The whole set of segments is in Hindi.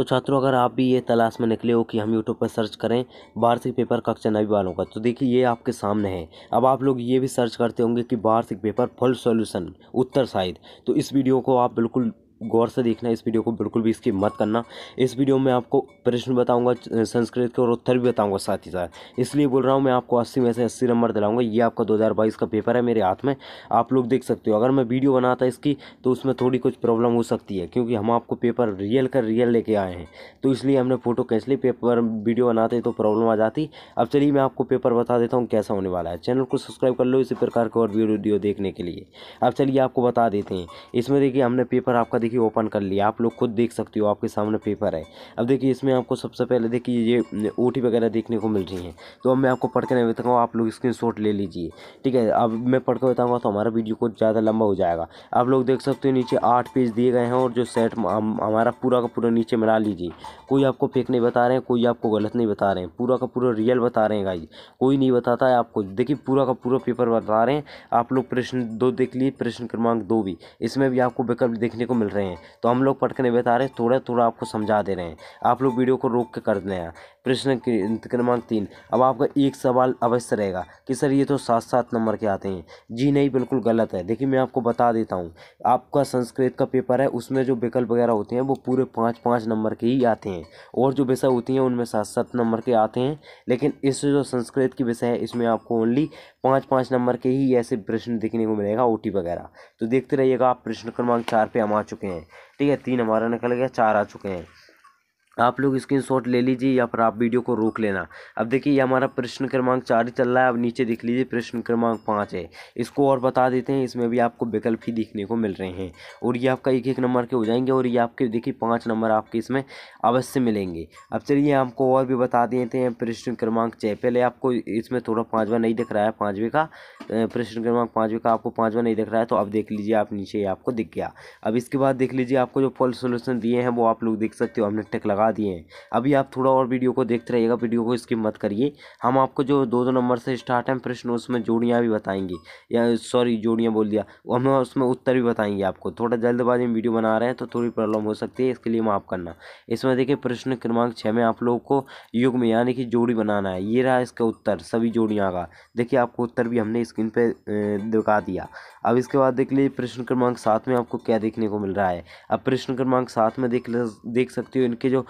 तो छात्रों अगर आप भी ये तलाश में निकले हो कि हम यूट्यूब पर सर्च करें वार्षिक पेपर कक्षा नवी वालों का तो देखिए ये आपके सामने है अब आप लोग ये भी सर्च करते होंगे कि वार्षिक पेपर फुल सॉल्यूशन उत्तर शायद तो इस वीडियो को आप बिल्कुल गौर से देखना इस वीडियो को बिल्कुल भी इसकी मत करना इस वीडियो में आपको प्रश्न बताऊंगा संस्कृत के और उत्तर भी बताऊंगा साथ ही साथ इसलिए बोल रहा हूँ मैं आपको अस्सी में से अस्सी नंबर दिलाऊंगा ये आपका 2022 का पेपर है मेरे हाथ में आप लोग देख सकते हो अगर मैं वीडियो बनाता इसकी तो उसमें थोड़ी कुछ प्रॉब्लम हो सकती है क्योंकि हम आपको पेपर रियल कर रियल लेके आए हैं तो इसलिए हमने फ़ोटो कैंच ली पेपर वीडियो बनाते तो प्रॉब्लम आ जाती अब चलिए मैं आपको पेपर बता देता हूँ कैसा होने वाला है चैनल को सब्सक्राइब कर लो इसी प्रकार के और वीडियो देखने के लिए अब चलिए आपको बता देते हैं इसमें देखिए हमने पेपर आपका देखिए ओपन कर लिया आप लोग खुद देख सकते हो आपके सामने पेपर है अब देखिए इसमें आपको सबसे पहले देखिए ये ओ वगैरह देखने को मिल रही है तो अब मैं आपको पढ़ के नहीं बताऊँगा आप लोग स्क्रीन ले लीजिए ठीक है अब मैं पढ़ के बताऊँगा तो हमारा वीडियो कुछ ज़्यादा लंबा हो जाएगा आप लोग देख सकते हो नीचे आठ पेज दिए गए हैं और जो सेट हमारा पूरा का पूरा नीचे मिला लीजिए कोई आपको फेक नहीं बता रहे हैं कोई आपको गलत नहीं बता रहे हैं पूरा का पूरा रियल बता रहे हैं गाई कोई नहीं बताता है आपको देखिए पूरा का पूरा पेपर बता रहे हैं आप लोग प्रश्न दो देख लिए प्रश्न क्रमांक दो भी इसमें भी आपको विकल्प देखने को मिल रहे हैं रहे हैं तो हम लोग पढ़ के नहीं बता रहे थोड़ा थोड़ा आपको समझा दे रहे हैं आप लोग वीडियो को रोक के कर दे प्रश्न क्रमांक तीन अब आपका एक सवाल अवश्य रहेगा कि सर ये तो सात सात नंबर के आते हैं जी नहीं बिल्कुल गलत है देखिए मैं आपको बता देता हूँ आपका संस्कृत का पेपर है उसमें जो विकल्प वगैरह होते हैं वो पूरे पाँच पाँच नंबर के ही आते हैं और जो विषय होती हैं उनमें सात सात नंबर के आते हैं लेकिन इस जो संस्कृत की विषय है इसमें आपको ओनली पाँच पाँच नंबर के ही ऐसे प्रश्न देखने को मिलेगा ओ वगैरह तो देखते रहिएगा आप प्रश्न क्रमांक चार पर हम आ चुके हैं ठीक है तीन हमारा निकल गया चार आ चुके हैं आप लोग शॉट ले लीजिए या फिर आप वीडियो को रोक लेना अब देखिए ये हमारा प्रश्न क्रमांक चार ही चल रहा है अब नीचे देख लीजिए प्रश्न क्रमांक पाँच है इसको और बता देते हैं इसमें भी आपको विकल्प ही देखने को मिल रहे हैं और ये आपका एक एक नंबर के हो जाएंगे और ये आपके देखिए पाँच नंबर आपके इसमें अवश्य मिलेंगे अब चलिए आपको और भी बता देते हैं प्रश्न क्रमांक छः पहले आपको इसमें थोड़ा पाँचवा नहीं दिख रहा है पाँचवें का प्रश्न क्रमांक पाँचवें का आपको पाँचवा नहीं दिख रहा है तो अब देख लीजिए आप नीचे आपको दिख गया अब इसके बाद देख लीजिए आपको जो फॉल सोल्यूशन दिए हैं वो आप लोग देख सकते हो हमने टेक लगा बता दिए हैं अभी आप थोड़ा और वीडियो को देखते रहिएगा वीडियो को स्किप मत करिए हम आपको जो दो दो नंबर से स्टार्ट हैं प्रश्न उसमें जोड़ियाँ भी बताएंगे या सॉरी जोड़ियाँ बोल दिया हम उसमें उत्तर भी बताएंगे आपको थोड़ा जल्दबाजी में वीडियो बना रहे हैं तो थोड़ी प्रॉब्लम हो सकती है इसके लिए माफ़ करना इसमें देखिए प्रश्न क्रमांक छः में आप लोगों को युग में यानी कि जोड़ी बनाना है ये रहा इसका उत्तर सभी जोड़ियाँ का देखिए आपको उत्तर भी हमने स्क्रीन पर दिखा दिया अब इसके बाद देख लीजिए प्रश्न क्रमांक सात में आपको क्या देखने को मिल रहा है अब प्रश्न क्रमांक सात में देख देख सकते हो इनके जो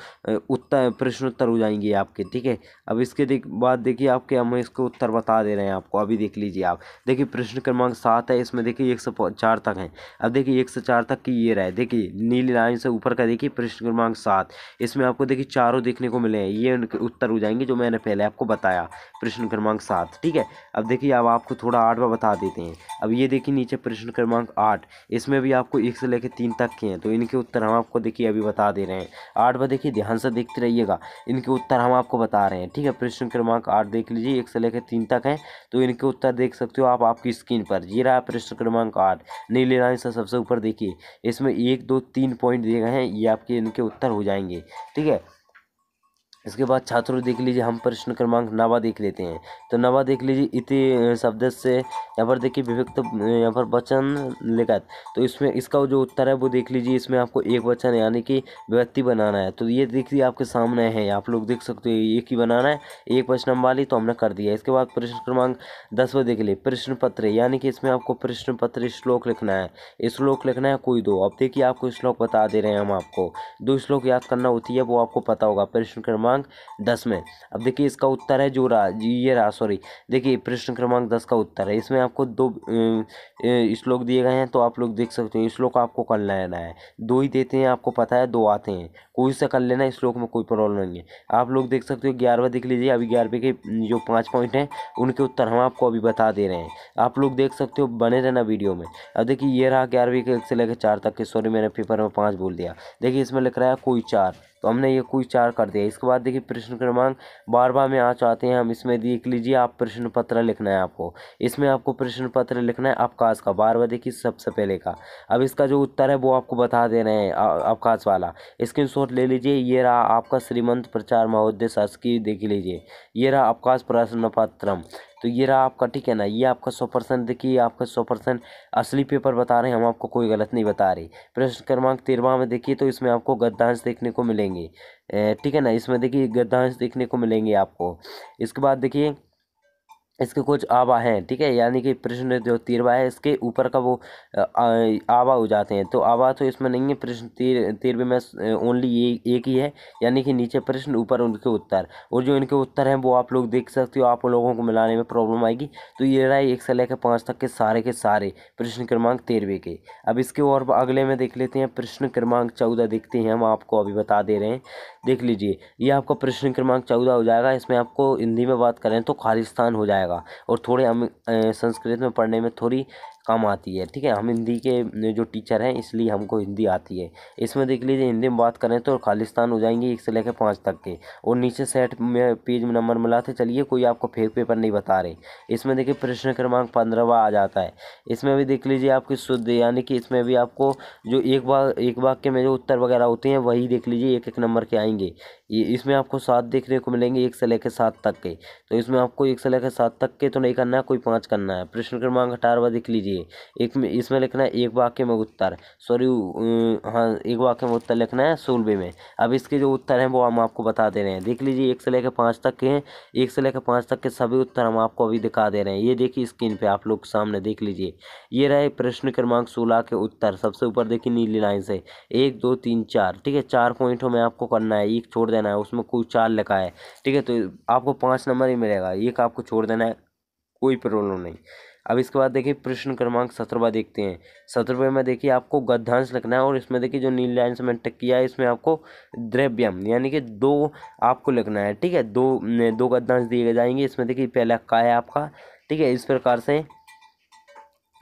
उत्तर प्रश्नोत्तर हो जाएंगे आपके ठीक है अब इसके देख बाद देखिए आपके हम इसको उत्तर बता दे रहे हैं आपको अभी देख लीजिए आप देखिए प्रश्न क्रमांक सात है इसमें देखिए एक से चार तक है अब देखिए एक से चार तक की ये रहा देखिए नीली लाइन से ऊपर का देखिए प्रश्न क्रमांक सात इसमें आपको देखिए चारों देखने को मिले हैं ये उनके उत्तर हो जाएंगे जो मैंने पहले आपको बताया प्रश्न क्रमांक सात ठीक है अब देखिए अब आपको थोड़ा आठवा बता देते हैं अब ये देखिए नीचे प्रश्न क्रमांक आठ इसमें भी आपको एक से लेकर तीन तक के हैं तो इनके उत्तर हम आपको देखिए अभी बता दे रहे हैं आठ बार देखिए ध्यान से देखते रहिएगा इनके उत्तर हम आपको बता रहे हैं ठीक है प्रश्न क्रमांक आठ देख लीजिए एक से लेकर तीन तक हैं तो इनके उत्तर देख सकते हो आप आपकी स्क्रीन पर ये रहा प्रश्न क्रमांक आठ नीले लाइन से सबसे ऊपर देखिए इसमें एक दो तीन पॉइंट दिए गए हैं ये आपके इनके उत्तर हो जाएंगे ठीक है इसके बाद छात्रों देख लीजिए हम प्रश्न क्रमांक नवा देख लेते हैं तो नवा देख लीजिए इति शब्द से यहाँ पर देखिए विभक्त यहाँ पर वचन लिखा तो इसमें इसका जो उत्तर है वो देख लीजिए इसमें आपको एक वचन यानी कि व्यक्ति बनाना है तो ये देख लीजिए आपके सामने है आप लोग देख सकते हो एक ही बनाना है एक वचन वाली तो हमने कर दिया इसके बाद प्रश्न क्रमांक दसवा देख लीजिए प्रश्न पत्र यानी कि इसमें आपको प्रश्न पत्र श्लोक लिखना है श्लोक लिखना है कोई दो अब देखिए आपको श्लोक बता दे रहे हैं हम आपको दो श्लोक याद करना होती है वो आपको पता होगा प्रश्न क्रमांक क्रमांक दस में अब देखिए इसका उत्तर है जो रा ये रहा सॉरी देखिए प्रश्न क्रमांक दस का उत्तर है इसमें आपको दो श्लोक दिए गए हैं तो आप लोग देख सकते हैं श्लोक आपको कर लेना है दो ही देते हैं आपको पता है दो आते हैं कोई सा कर लेना श्लोक में कोई प्रॉब्लम नहीं है आप लोग देख सकते हो ग्यारहवा देख लीजिए अभी ग्यारहवें के जो पाँच पॉइंट हैं उनके उत्तर हम आपको अभी बता दे रहे हैं आप लोग देख सकते हो बने रहना वीडियो में अब देखिए ये रहा ग्यारहवीं के एक से लेकर चार तक के सॉरी मैंने पेपर में पाँच बोल दिया देखिए इसमें लिख रहा है कोई चार तो हमने ये कोई चार कर दिया इसके बाद देखिए प्रश्न क्रमांक बार बार में आ चाहते हैं हम इसमें देख लीजिए आप प्रश्न पत्र लिखना है आपको इसमें आपको प्रश्न पत्र लिखना है अवकाश का बार बार देखिए सबसे पहले का अब इसका जो उत्तर है वो आपको बता दे रहे हैं अवकाश वाला स्क्रीन शॉट ले लीजिए ये रहा आपका श्रीमंत प्रचार महोदय शासकीय देख लीजिए ये रहा अवकाश प्रश्न पत्रम तो ये रहा आपका ठीक है ना ये आपका सौ परसेंट देखिए आपका सौ परसेंट असली पेपर बता रहे हैं हम आपको कोई गलत नहीं बता रहे प्रश्न क्रमांक तेरवा में देखिए तो इसमें आपको गद्दांश देखने को मिलेंगे ठीक है ना इसमें देखिए गद्दांश देखने को मिलेंगे आपको इसके बाद देखिए इसके कुछ आभा हैं ठीक है यानी कि प्रश्न जो तीरवा है इसके ऊपर का वो आभा हो जाते हैं तो आभा तो इसमें नहीं है प्रश्न तीर तीरवे में ओनली ये एक ही है यानी कि नीचे प्रश्न ऊपर उनके उत्तर और जो इनके उत्तर हैं वो आप लोग देख सकते हो आप लोगों को मिलाने में प्रॉब्लम आएगी तो ये रहा है एक से लेकर पाँच तक के सारे के सारे प्रश्न क्रमांक तेरहवे के अब इसके और अगले में देख लेते हैं प्रश्न क्रमांक चौदह देखते हैं हम आपको अभी बता दे रहे हैं देख लीजिए ये आपका प्रश्न क्रमांक चौदह हो जाएगा इसमें आपको हिंदी में बात करें तो खालिस्तान हो जाएगा जाएगा और थोड़े हम संस्कृत में पढ़ने में थोड़ी कम आती है ठीक है हम हिंदी के जो टीचर हैं इसलिए हमको हिंदी आती है इसमें देख लीजिए हिंदी में बात करें तो खालिस्तान हो जाएंगे एक से लेकर पाँच तक के और नीचे सेट में पेज में नंबर मिलाते तो चलिए कोई आपको फेक पेपर नहीं बता रहे इसमें देखिए प्रश्न क्रमांक पंद्रहवा आ जाता है इसमें भी देख लीजिए आपकी शुद्ध यानी कि इसमें भी आपको जो एक बार एक वाक्य में जो उत्तर वगैरह होते हैं वही देख लीजिए एक एक नंबर के आएंगे ये इसमें आपको सात देखने को मिलेंगे एक से लेकर सात तक के तो इसमें आपको एक से लेकर सात तक के तो नहीं करना है कोई पाँच करना है प्रश्न क्रमांक अठारहवा देख लीजिए जी एक में इसमें लिखना है एक वाक्य में उत्तर सॉरी हाँ एक वाक्य में उत्तर लिखना है सोलवे में अब इसके जो उत्तर हैं वो हम आपको बता दे रहे हैं देख लीजिए एक से लेकर पाँच तक के हैं एक से लेकर पाँच तक के सभी उत्तर हम आपको अभी दिखा दे रहे हैं ये देखिए स्क्रीन पर आप लोग सामने देख लीजिए ये रहे प्रश्न क्रमांक सोलह के उत्तर सबसे ऊपर देखिए नीली लाइन से एक दो तीन चार ठीक है चार पॉइंटों में आपको करना है एक छोड़ देना है उसमें कोई चार लिखा है ठीक है तो आपको पाँच नंबर ही मिलेगा एक आपको छोड़ देना है कोई प्रॉब्लम नहीं अब इसके बाद देखिए प्रश्न क्रमांक सत्रहवा देखते हैं सत्रहवें में देखिए आपको गद्यांश लिखना है और इसमें देखिए जो नील लाइन से मैंने टिक किया है इसमें आपको द्रव्यम यानी कि दो आपको लिखना है ठीक है दो दो गद्यांश दिए जाएंगे इसमें देखिए पहला का है आपका ठीक है इस प्रकार से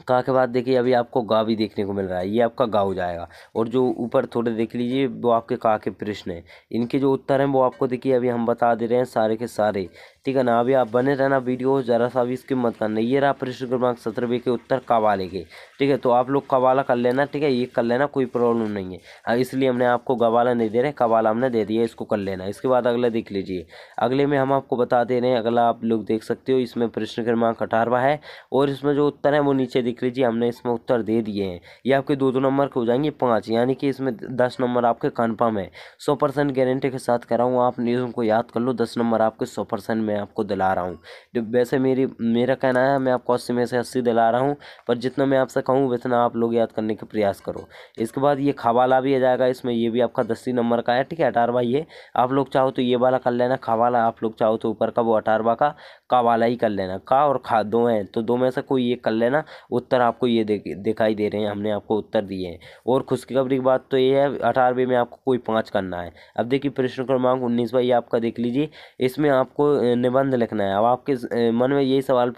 कहा के बाद देखिए अभी आपको गा भी देखने को मिल रहा है ये आपका गा हो जाएगा और जो ऊपर थोड़े देख लीजिए वो आपके का के प्रश्न हैं इनके जो उत्तर हैं वो आपको देखिए अभी हम बता दे रहे हैं सारे के सारे ठीक है ना अभी आप बने रहना वीडियो ज़रा सा भी इसकी मत करना ये रहा प्रश्न क्रमांक सत्रहवीं के उत्तर कवाले के ठीक है तो आप लोग कवाला कर लेना ठीक है ये कर लेना कोई प्रॉब्लम नहीं है हाँ, इसलिए हमने आपको गवाला नहीं दे रहे कवाला हमने दे दिया इसको कर लेना इसके बाद अगला देख लीजिए अगले में हम आपको बता दे रहे हैं अगला आप लोग देख सकते हो इसमें प्रश्न क्रमांक अठारवा है और इसमें जो उत्तर है वो नीचे देख लीजिए हमने इसमें उत्तर दे दिए हैं ये आपके दो दो नंबर के हो जाएंगे पाँच यानी कि इसमें दस नंबर आपके कन्फर्म है सौ परसेंट गारंटी के साथ कराऊँ आप न्यूज़ को याद कर लो दस नंबर आपके सौ परसेंट मैं आपको दिला रहा हूँ वैसे मेरी मेरा कहना है मैं आपको अस्सी में से अस्सी दिला रहा हूँ पर जितना मैं आपसे कहूँ उतना आप लोग याद करने के प्रयास करो इसके बाद ये खावाला भी आ जाएगा इसमें ये भी आपका दसवीं नंबर का है ठीक है अठारवा ये आप लोग चाहो तो ये वाला कर लेना खावाला आप लोग चाहो तो ऊपर का वो अठारवा का कावाला ही कर लेना का और खा दो हैं तो दो में से कोई ये कर लेना उत्तर आपको ये दिखाई दे रहे हैं हमने आपको उत्तर दिए हैं और खुशखबरी की बात तो ये है अठारहवें में आपको कोई पाँच करना है अब देखिए प्रश्न क्रमांक उन्नीस ये आपका देख लीजिए इसमें आपको निबंध लिखना है अब आपके मन में यही सवाल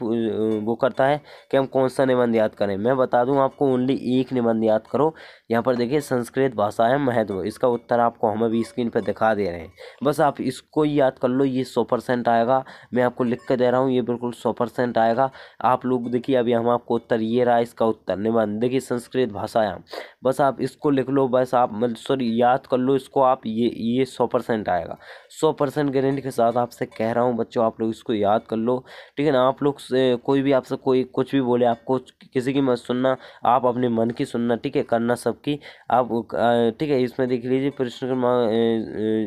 वो करता है कि हम कौन सा निबंध याद करें मैं बता दूं आपको ओनली एक निबंध याद करो यहाँ पर देखिए संस्कृत भाषा है महत्व इसका उत्तर आपको हम अभी स्क्रीन पर दिखा दे रहे हैं बस आप इसको ही याद कर लो ये सौ परसेंट आएगा मैं आपको लिख कर दे रहा हूँ ये बिल्कुल सौ परसेंट आएगा आप लोग देखिए अभी हम आपको उत्तर ये रहा इसका उत्तर निबंध देखिए संस्कृत भाषायाम बस आप इसको लिख लो बस आप सॉरी मतलब, याद कर लो इसको आप ये ये सौ परसेंट आएगा सौ परसेंट गारंटी के साथ आपसे कह रहा हूँ बच्चों आप लोग इसको याद कर लो ठीक है ना आप लोग कोई भी आपसे कोई कुछ भी बोले आपको किसी की मत सुनना आप अपने मन की सुनना ठीक है करना सबकी आप ठीक है इसमें देख लीजिए प्रश्न क्रमांक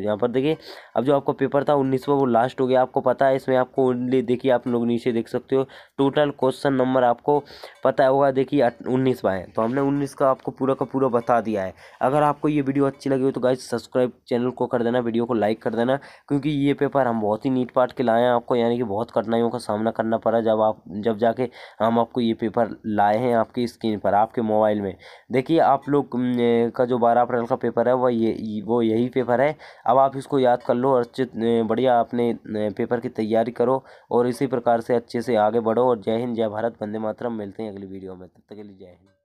यहाँ पर देखिए अब जो आपका पेपर था उन्नीसवा वो लास्ट हो गया आपको पता है इसमें आपको ओनली देखिए आप लोग नीचे देख सकते हो टोटल क्वेश्चन नंबर आपको पता होगा देखिए उन्नीसवा है तो हमने उन्नीस का आपको पूरा का पूरा बता दिया है अगर आपको ये वीडियो अच्छी लगी हो तो गाइज सब्सक्राइब चैनल को कर देना वीडियो को लाइक कर देना करना क्योंकि ये पेपर हम बहुत ही नीट पाट के लाए हैं आपको यानी कि बहुत कठिनाइयों का सामना करना पड़ा जब आप जब जाके हम आपको ये पेपर लाए हैं आपकी स्क्रीन पर आपके मोबाइल में देखिए आप लोग का जो बारह अप्रैल का पेपर है वह ये वो यही पेपर है अब आप इसको याद कर लो और अच्छे बढ़िया अपने पेपर की तैयारी करो और इसी प्रकार से अच्छे से आगे बढ़ो और जय हिंद जय भारत बंदे मातरम मिलते हैं अगली वीडियो में तब तक के लिए जय हिंद